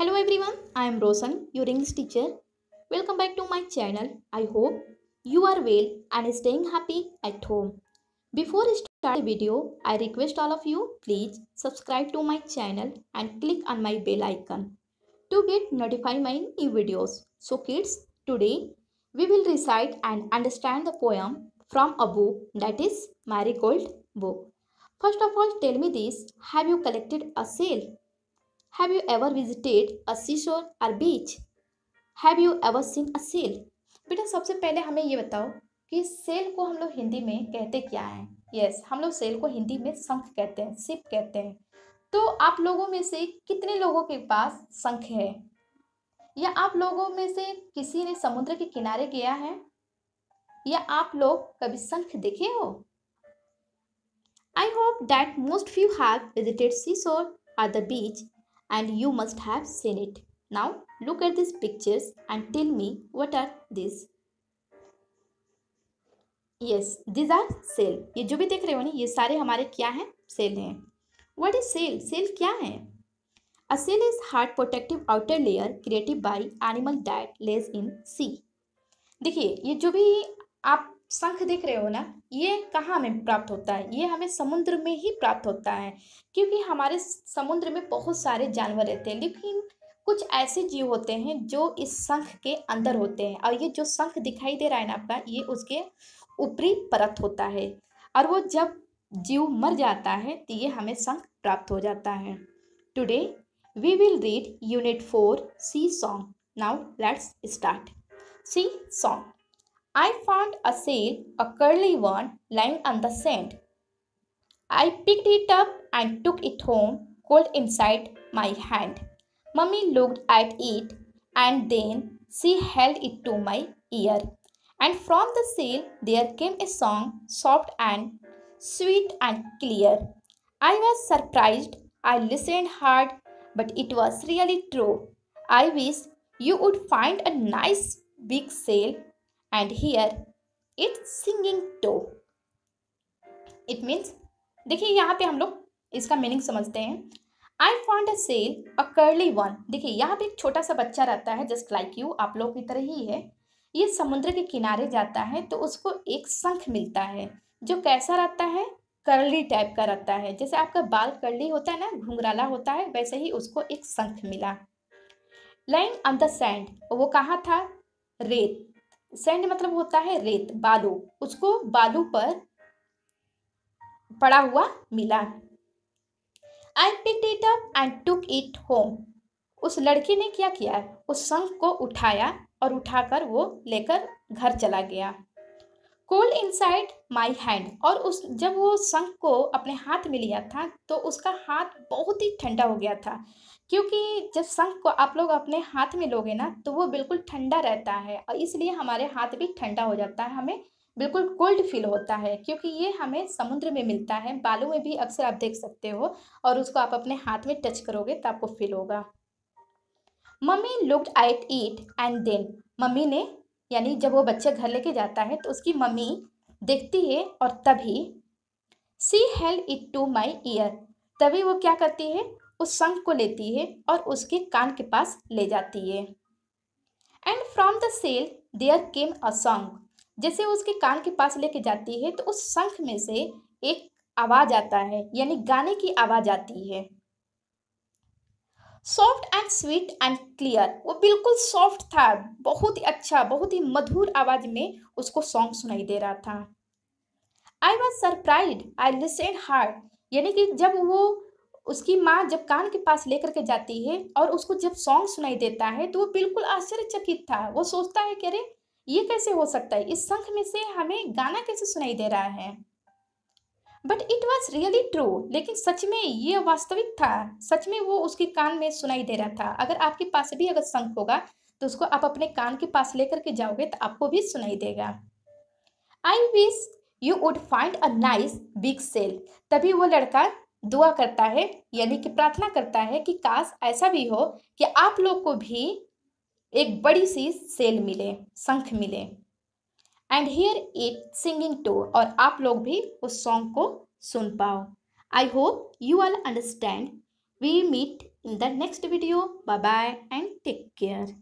Hello everyone, I am Rosan, your English teacher. Welcome back to my channel. I hope you are well and staying happy at home. Before starting the video, I request all of you please subscribe to my channel and click on my bell icon to get notified my new videos. So kids, today we will recite and understand the poem from a book that is Marigold book. First of all, tell me this, have you collected a sale? Have you ever visited a seashore or beach? Have you ever seen a seal? बेटा सबसे पहले हमें ये बताओ कि cell को हम लोग हिंदी में कहते क्या हैं यस yes, हम लोग सेल को हिंदी में शंख कहते हैं सिप कहते हैं तो आप लोगों में से कितने लोगों के पास शंख है या आप लोगों में से किसी ने समुद्र के किनारे गया है या आप लोग कभी शंख देखे हो I hope that most few have visited sea shore or the beach and you must have seen it. Now look at these pictures and tell me what are these? Yes, these are cell. ये जो भी देख रहे हो ना ये सारे हमारे क्या हैं cell हैं What is cell? Cell क्या है A cell is hard protective outer layer created by animal that lays in sea. देखिए ये जो भी आप शंख देख रहे हो ना ये कहाँ हमें प्राप्त होता है ये हमें समुद्र में ही प्राप्त होता है क्योंकि हमारे समुद्र में बहुत सारे जानवर रहते हैं लेकिन कुछ ऐसे जीव होते हैं जो इस शंख के अंदर होते हैं और ये जो शंख दिखाई दे रहा है ना आपका ये उसके ऊपरी परत होता है और वो जब जीव मर जाता है तो ये हमें शंख प्राप्त हो जाता है today we will read unit four sea song now let's start sea song I found a sail, a curly one, lying on the sand. I picked it up and took it home, cold inside my hand. Mummy looked at it and then she held it to my ear. And from the sail there came a song, soft and sweet and clear. I was surprised. I listened hard, but it was really true. I wish you would find a nice big sail and here it's singing toe it means देखिए यहाँ पे हम लोग इसका meaning समझते हैं I found a shell a curly one देखिए यहाँ पे एक छोटा सा बच्चा रहता है जस्ट लाइक यू आप लोग की तरह ही है ये समुद्र के किनारे जाता है तो उसको एक शंख मिलता है जो कैसा रहता है करली टाइप का रहता है जैसे आपका बाल करली होता है ना घुंघराला होता है वैसे ही उसको एक शंख मिला लाइन ऑन द सैंड वो कहाँ था रेत सैंड मतलब होता है रेत बालू उसको बालू पर पड़ा हुआ मिला I pick it up and took it home उस लड़की ने क्या किया उस संघ को उठाया और उठाकर वो लेकर घर चला गया कोल साइड माई हैंड और उस जब वो शंख को अपने हाथ में लिया था तो उसका हाथ बहुत ही ठंडा हो गया था क्योंकि जब शंख को आप लोग अपने हाथ में लोगे ना तो वो बिल्कुल ठंडा रहता है और इसलिए हमारे हाथ भी ठंडा हो जाता है हमें बिल्कुल कोल्ड फील होता है क्योंकि ये हमें समुद्र में मिलता है बालू में भी अक्सर आप देख सकते हो और उसको आप अपने हाथ में टच करोगे तो आपको फील होगा mummy looked at it and then mummy ने यानी जब वो बच्चे घर लेके जाता है तो उसकी मम्मी देखती है और तभी she held it to my ear तभी वो क्या करती है उस शंख को लेती है और उसके कान के पास ले जाती है and from the shell there came a song जैसे उसके कान के पास लेके जाती है तो उस शंख में से एक आवाज़ आता है यानी गाने की आवाज़ आती है soft and sweet and clear वो बिल्कुल सॉफ्ट था बहुत ही अच्छा बहुत ही मधुर आवाज में उसको सॉन्ग सुनाई दे रहा था I was surprise I listen hard यानी कि जब वो उसकी माँ जब कान के पास लेकर के जाती है और उसको जब सॉन्ग सुनाई देता है तो वो बिल्कुल आश्चर्यचकित था वो सोचता है कि अरे ये कैसे हो सकता है इस शंख में से हमें गाना कैसे सुनाई दे रहा है वॉज रियली ट्रू लेकिन सच में ये वास्तविक था सच में वो उसके कान में सुनाई दे रहा था अगर आपके पास भी अगर शंख होगा तो उसको आप अपने कान के पास लेकर के जाओगे तो आपको भी सुनाई देगा I wish you would find a nice big shell तभी वो लड़का दुआ करता है यानी कि प्रार्थना करता है कि काश ऐसा भी हो कि आप लोग को भी एक बड़ी सी सेल मिले शंख मिले and hear it singing too और आप लोग भी उस सॉन्ग को Sun Pao. I hope you all understand. We meet in the next video. Bye bye and take care.